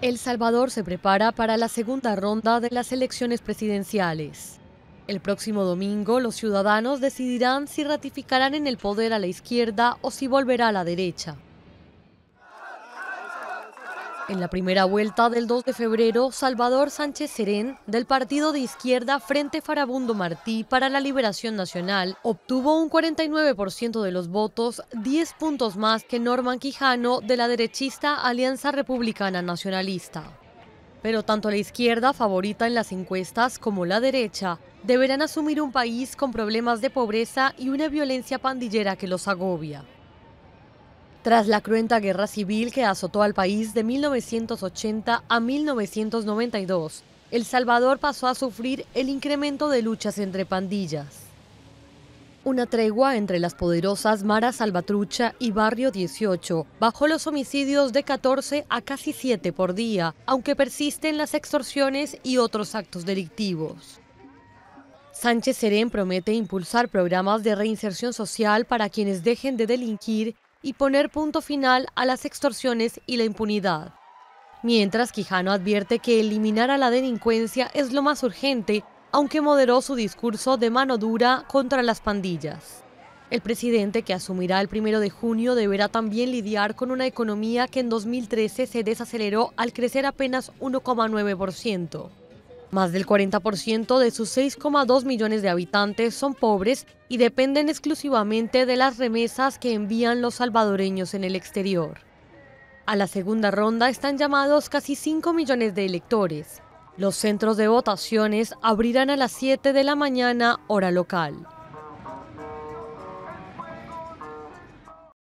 El Salvador se prepara para la segunda ronda de las elecciones presidenciales. El próximo domingo los ciudadanos decidirán si ratificarán en el poder a la izquierda o si volverá a la derecha. En la primera vuelta del 2 de febrero, Salvador Sánchez Serén, del partido de izquierda Frente Farabundo Martí para la Liberación Nacional, obtuvo un 49% de los votos, 10 puntos más que Norman Quijano, de la derechista Alianza Republicana Nacionalista. Pero tanto la izquierda, favorita en las encuestas, como la derecha, deberán asumir un país con problemas de pobreza y una violencia pandillera que los agobia. Tras la cruenta guerra civil que azotó al país de 1980 a 1992, El Salvador pasó a sufrir el incremento de luchas entre pandillas. Una tregua entre las poderosas Mara Salvatrucha y Barrio 18 bajó los homicidios de 14 a casi 7 por día, aunque persisten las extorsiones y otros actos delictivos. Sánchez Serén promete impulsar programas de reinserción social para quienes dejen de delinquir y poner punto final a las extorsiones y la impunidad. Mientras, Quijano advierte que eliminar a la delincuencia es lo más urgente, aunque moderó su discurso de mano dura contra las pandillas. El presidente que asumirá el primero de junio deberá también lidiar con una economía que en 2013 se desaceleró al crecer apenas 1,9%. Más del 40% de sus 6,2 millones de habitantes son pobres y dependen exclusivamente de las remesas que envían los salvadoreños en el exterior. A la segunda ronda están llamados casi 5 millones de electores. Los centros de votaciones abrirán a las 7 de la mañana hora local.